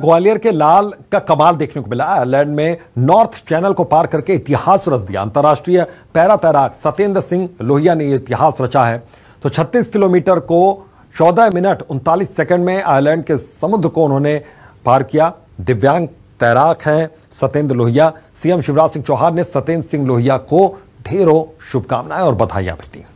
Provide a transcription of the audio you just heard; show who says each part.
Speaker 1: ग्वालियर के लाल का कमाल देखने को मिला आयरलैंड में नॉर्थ चैनल को पार करके इतिहास रच दिया अंतर्राष्ट्रीय पैरा तैराक सत्येंद्र सिंह लोहिया ने यह इतिहास रचा है तो 36 किलोमीटर को 14 मिनट उनतालीस सेकंड में आयरलैंड के समुद्र को उन्होंने पार किया दिव्यांग तैराक हैं सत्येंद्र लोहिया सीएम शिवराज सिंह चौहान ने सत्येंद्र सिंह लोहिया को ढेरों शुभकामनाएं और बधाइयां भी दी